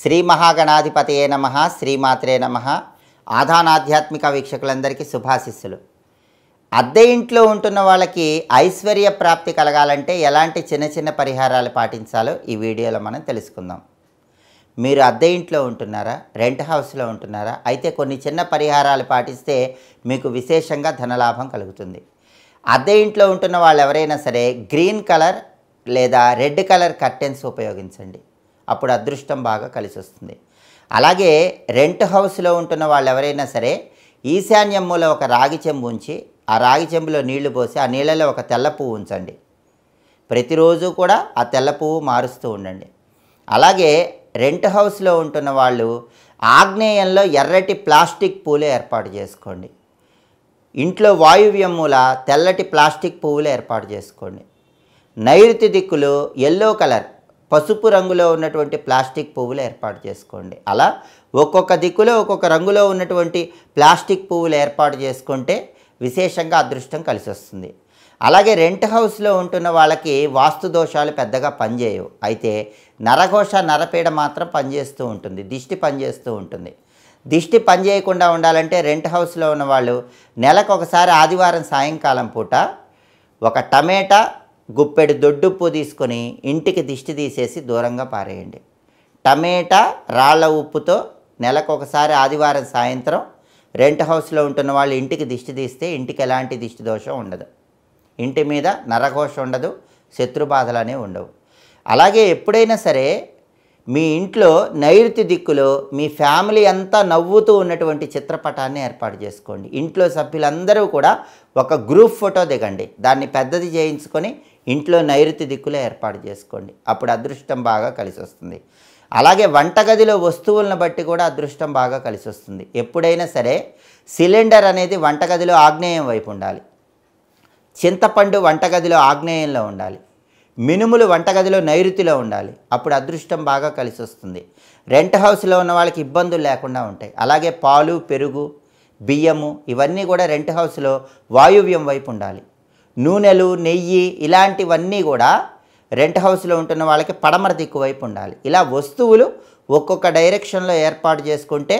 శ్రీ మహాగణాధిపతయే నమ శ్రీమాత్రే నమ ఆధానాధ్యాత్మిక వీక్షకులందరికీ శుభాశిస్సులు అద్దె ఇంట్లో ఉంటున్న వాళ్ళకి ఐశ్వర్య ప్రాప్తి కలగాలంటే ఎలాంటి చిన్న చిన్న పరిహారాలు పాటించాలో ఈ వీడియోలో మనం తెలుసుకుందాం మీరు అద్దె ఇంట్లో ఉంటున్నారా రెంట్ హౌస్లో ఉంటున్నారా అయితే కొన్ని చిన్న పరిహారాలు పాటిస్తే మీకు విశేషంగా ధనలాభం కలుగుతుంది అద్దె ఇంట్లో ఉంటున్న వాళ్ళు ఎవరైనా సరే గ్రీన్ కలర్ లేదా రెడ్ కలర్ కర్టెన్స్ ఉపయోగించండి అప్పుడు అదృష్టం బాగా కలిసి వస్తుంది అలాగే రెంట్ హౌస్లో ఉంటున్న వాళ్ళు ఎవరైనా సరే ఈశాన్యం మూల ఒక రాగి చెంబు ఉంచి ఆ రాగి చెంబులో నీళ్లు పోసి ఆ నీళ్ళలో ఒక తెల్ల పువ్వు ఉంచండి ప్రతిరోజు కూడా ఆ తెల్ల పువ్వు మారుస్తూ ఉండండి అలాగే రెంట్ హౌస్లో ఉంటున్న వాళ్ళు ఆగ్నేయంలో ఎర్రటి ప్లాస్టిక్ పూలు ఏర్పాటు చేసుకోండి ఇంట్లో వాయువ్యం మూల తెల్లటి ప్లాస్టిక్ పువ్వులు ఏర్పాటు చేసుకోండి నైరుతి దిక్కులు ఎల్లో కలర్ పసుపు రంగులో ఉన్నటువంటి ప్లాస్టిక్ పువ్వులు ఏర్పాటు చేసుకోండి అలా ఒక్కొక్క దిక్కులో ఒక్కొక్క రంగులో ఉన్నటువంటి ప్లాస్టిక్ పువ్వులు ఏర్పాటు చేసుకుంటే విశేషంగా అదృష్టం కలిసి వస్తుంది అలాగే రెంట్ హౌస్లో ఉంటున్న వాళ్ళకి వాస్తు దోషాలు పెద్దగా పనిచేయవు అయితే నరఘోష నరపీడ మాత్రం పనిచేస్తూ ఉంటుంది దిష్టి పనిచేస్తూ ఉంటుంది దిష్టి పనిచేయకుండా ఉండాలంటే రెంట్ హౌస్లో ఉన్న వాళ్ళు నెలకు ఒకసారి ఆదివారం సాయంకాలం పూట ఒక టమేటా గుప్పెడు దొడ్డుప్పు తీసుకొని ఇంటికి దిష్టి తీసేసి దూరంగా పారేయండి టమేటా రాళ్ల ఉప్పుతో నెలకు ఒకసారి ఆదివారం సాయంత్రం రెంట్ హౌస్లో ఉంటున్న వాళ్ళు ఇంటికి దిష్టి తీస్తే ఇంటికి ఎలాంటి దిష్టి దోషం ఉండదు ఇంటి మీద నరఘోషం ఉండదు శత్రుబాధలు అనేవి ఉండవు అలాగే ఎప్పుడైనా సరే మీ ఇంట్లో నైరుతి దిక్కులో మీ ఫ్యామిలీ అంతా నవ్వుతూ ఉన్నటువంటి చిత్రపటాన్ని ఏర్పాటు చేసుకోండి ఇంట్లో సభ్యులందరూ కూడా ఒక గ్రూప్ ఫోటో దిగండి దాన్ని పెద్దది చేయించుకొని ఇంట్లో నైరుతి దిక్కులో ఏర్పాటు చేసుకోండి అప్పుడు అదృష్టం బాగా కలిసి వస్తుంది అలాగే వంటగదిలో వస్తువులను బట్టి కూడా అదృష్టం బాగా కలిసి వస్తుంది ఎప్పుడైనా సరే సిలిండర్ అనేది వంటగదిలో ఆగ్నేయం వైపు ఉండాలి చింతపండు వంటగదిలో ఆగ్నేయంలో ఉండాలి మినుములు వంటగదిలో నైరుతిలో ఉండాలి అప్పుడు అదృష్టం బాగా కలిసి వస్తుంది రెంట్ హౌస్లో ఉన్న వాళ్ళకి ఇబ్బందులు లేకుండా ఉంటాయి అలాగే పాలు పెరుగు బియ్యము ఇవన్నీ కూడా రెంట్ హౌస్లో వాయువ్యం వైపు ఉండాలి నూనెలు నెయ్యి ఇలాంటివన్నీ కూడా రెంట్ హౌస్లో ఉంటున్న వాళ్ళకి పడమర దిక్కు వైపు ఉండాలి ఇలా వస్తువులు ఒక్కొక్క డైరెక్షన్లో ఏర్పాటు చేసుకుంటే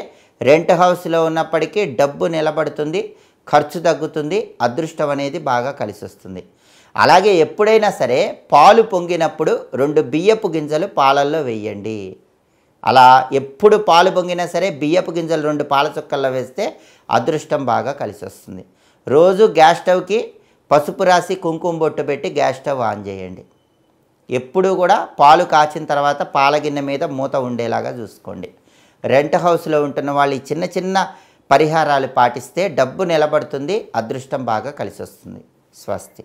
రెంట్ హౌస్లో ఉన్నప్పటికీ డబ్బు నిలబడుతుంది ఖర్చు తగ్గుతుంది అదృష్టం అనేది బాగా కలిసి వస్తుంది అలాగే ఎప్పుడైనా సరే పాలు పొంగినప్పుడు రెండు బియ్యపు గింజలు పాలల్లో వేయండి అలా ఎప్పుడు పాలు పొంగినా సరే బియ్యపు గింజలు రెండు పాల చుక్కల్లో వేస్తే అదృష్టం బాగా కలిసి వస్తుంది రోజు గ్యాస్ స్టవ్కి పసుపు రాసి కుంకుమ బొట్టు పెట్టి గ్యాస్ స్టవ్ ఆన్ చేయండి ఎప్పుడు కూడా పాలు కాచిన తర్వాత పాల గిన్నె మీద మూత ఉండేలాగా చూసుకోండి రెంట్ హౌస్లో ఉంటున్న వాళ్ళు ఈ చిన్న చిన్న పరిహారాలు పాటిస్తే డబ్బు నిలబడుతుంది అదృష్టం బాగా కలిసి వస్తుంది స్వస్తి